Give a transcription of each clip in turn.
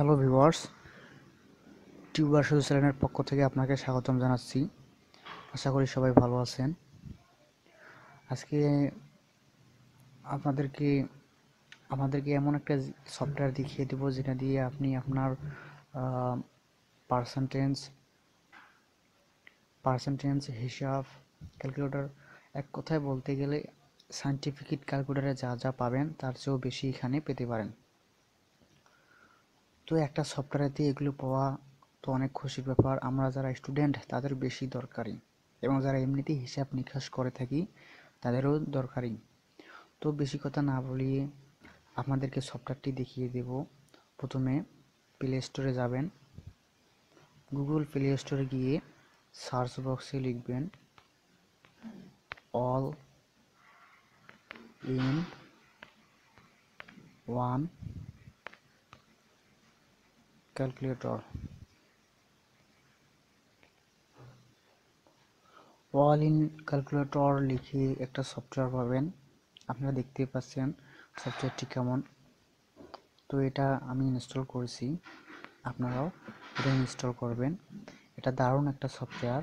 hello viewers tuber শুধু চ্যানেলের পক্ষ থেকে আপনাকে স্বাগতম জানাচ্ছি আশা করি সবাই ভালো আছেন আজকে আপনাদেরকে আমাদেরকে এমন একটা সফটওয়্যার দেখিয়ে দেবো যেটা দিয়ে আপনি আপনার পার্সেন্টেজ পার্সেন্টেজ হিসাব ক্যালকুলেটার এক কথায় বলতে গেলে সায়েন্টিফিক ক্যালকুলেটারে যা যা পাবেন তার চেয়েও বেশি এখানে পেতে পারেন তো একটা সফটওয়্যার দিয়ে এগুলো পাওয়া তো অনেক খুশির ব্যাপার আমরা যারা স্টুডেন্ট তাদের বেশি দরকারি এবং যারা এমনিতেই হিসাব নিকাশ করে থাকি তাদেরও দরকারি তো বেশি কথা না বলিয়ে আপনাদেরকে সফটওয়্যারটি দেখিয়ে দেব প্রথমে প্লে স্টোরে যাবেন গুগল প্লে স্টোরে গিয়ে সার্চ বক্সে লিখবেন all in one calculator all in calculator লিখে একটা সফটওয়্যার পাবেন আপনারা দেখতেই পাচ্ছেন সফটওয়্যারটি কেমন তো এটা আমি ইনস্টল করেছি আপনারাও এটা ইনস্টল করবেন এটা দারুণ একটা সফটওয়্যার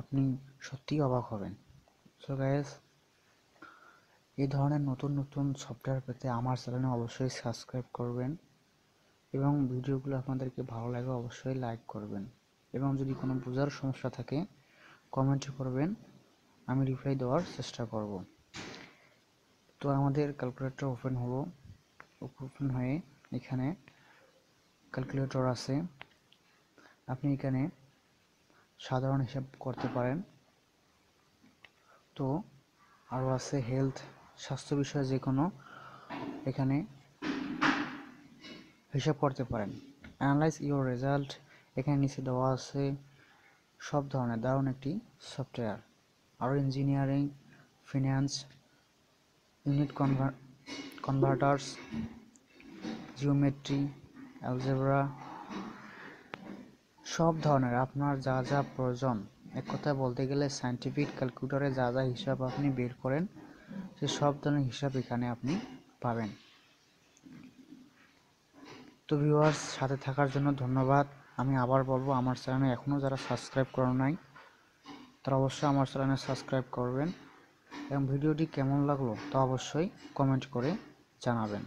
আপনি সত্যিই অবাক হবেন সো গাইস এই ধরনের নতুন নতুন সফটওয়্যার পেতে আমার চ্যানেলে অবশ্যই সাবস্ক্রাইব করবেন এবং ভিডিওগুলো আপনাদেরকে ভালো লাগে অবশ্যই লাইক করবেন এবং যদি কোনো বোঝার সমস্যা থাকে কমেন্ট করবেন আমি রিপ্লাই দেওয়ার চেষ্টা করব তো আমাদের ক্যালকুলেটর ওপেন হলো ওপেন হয়ে এখানে ক্যালকুলেটর আছে আপনি এখানে সাধারণ হিসাব করতে পারেন তো আরও আছে হেলথ স্বাস্থ্য বিষয়ে যে কোনো এখানে হিসাব করতে পারেন অ্যানালাইজ ইউর রেজাল্ট এখানে নিচে দেওয়া আছে সব ধরনের দারুণ একটি সফটওয়্যার আরও ইঞ্জিনিয়ারিং ফিন্যান্স ইউনিট কনভার কনভার্টার্স জিওমেট্রি অ্যালজেব্রা সব ধরনের আপনার যা যা প্রয়োজন এক কথায় বলতে গেলে সায়েন্টিফিক ক্যালকুলেটরে যা যা হিসাব আপনি বের করেন সে সব ধরনের হিসাব এখানে আপনি পাবেন তো ভিউয়ার্স সাথে থাকার জন্য ধন্যবাদ আমি আবার বলবো আমার চ্যানেলে এখনও যারা সাবস্ক্রাইব করো নাই তারা অবশ্যই আমার চ্যানেলে সাবস্ক্রাইব করবেন এবং ভিডিওটি কেমন লাগলো তা অবশ্যই কমেন্ট করে জানাবেন